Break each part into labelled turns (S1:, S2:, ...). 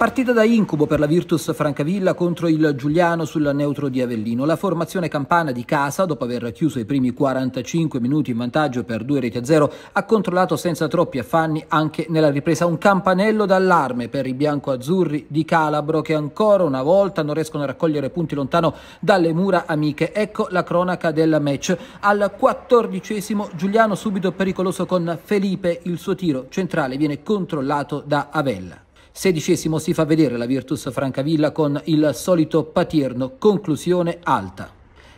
S1: Partita da incubo per la Virtus Francavilla contro il Giuliano sul neutro di Avellino. La formazione campana di casa, dopo aver chiuso i primi 45 minuti in vantaggio per due reti a zero, ha controllato senza troppi affanni anche nella ripresa un campanello d'allarme per i bianco-azzurri di Calabro che ancora una volta non riescono a raccogliere punti lontano dalle mura amiche. Ecco la cronaca del match. Al quattordicesimo Giuliano subito pericoloso con Felipe, il suo tiro centrale viene controllato da Avella. Sedicesimo si fa vedere la Virtus Francavilla con il solito patierno, conclusione alta.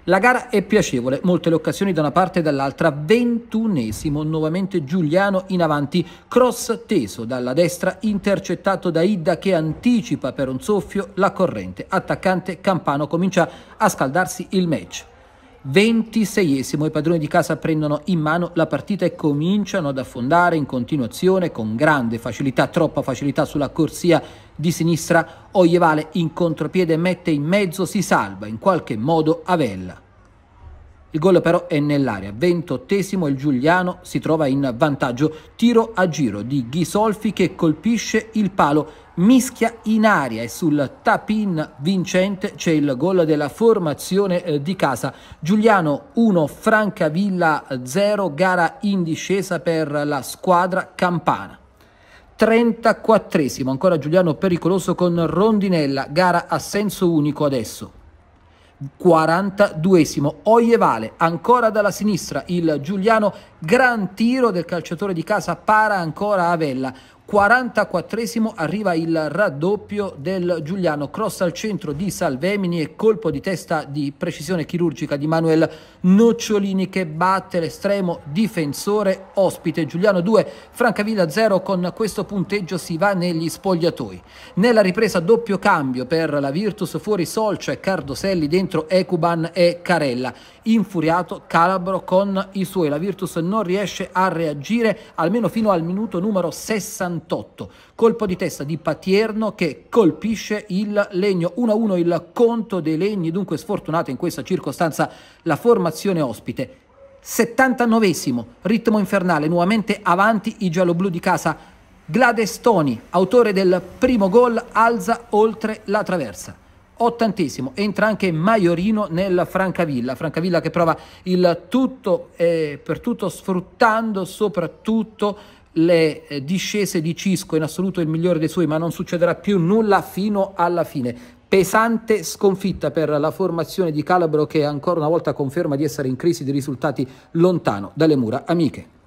S1: La gara è piacevole, molte le occasioni da una parte e dall'altra. Ventunesimo, nuovamente Giuliano in avanti, cross teso dalla destra, intercettato da Idda che anticipa per un soffio la corrente. Attaccante Campano comincia a scaldarsi il match. 26esimo, i padroni di casa prendono in mano la partita e cominciano ad affondare in continuazione con grande facilità, troppa facilità sulla corsia di sinistra. Oievale in contropiede mette in mezzo, si salva in qualche modo Avella. Il gol però è nell'area, ventottesimo il Giuliano si trova in vantaggio, tiro a giro di Ghisolfi che colpisce il palo, mischia in aria e sul tap-in vincente c'è il gol della formazione eh, di casa. Giuliano 1, Francavilla 0, gara in discesa per la squadra campana. 34esimo, ancora Giuliano pericoloso con Rondinella, gara a senso unico adesso. 42esimo Oievale ancora dalla sinistra il Giuliano gran tiro del calciatore di casa para ancora Avella 44 arriva il raddoppio del Giuliano, cross al centro di Salvemini e colpo di testa di precisione chirurgica di Manuel Nocciolini che batte l'estremo difensore ospite. Giuliano 2, Francavilla 0 con questo punteggio si va negli spogliatoi. Nella ripresa doppio cambio per la Virtus fuori Solcio e Cardoselli dentro Ecuban e Carella. Infuriato Calabro con i suoi, la Virtus non riesce a reagire almeno fino al minuto numero 60 78, colpo di testa di Patierno che colpisce il legno 1-1 il conto dei legni, dunque sfortunata in questa circostanza la formazione ospite. 79 ritmo infernale, nuovamente avanti i gialloblu di casa. Gladestoni, autore del primo gol, alza oltre la traversa. Ottantesimo, entra anche Maiorino nel Francavilla, Francavilla che prova il tutto eh, per tutto sfruttando soprattutto le eh, discese di Cisco, in assoluto il migliore dei suoi, ma non succederà più nulla fino alla fine. Pesante sconfitta per la formazione di Calabro che ancora una volta conferma di essere in crisi di risultati lontano dalle mura amiche.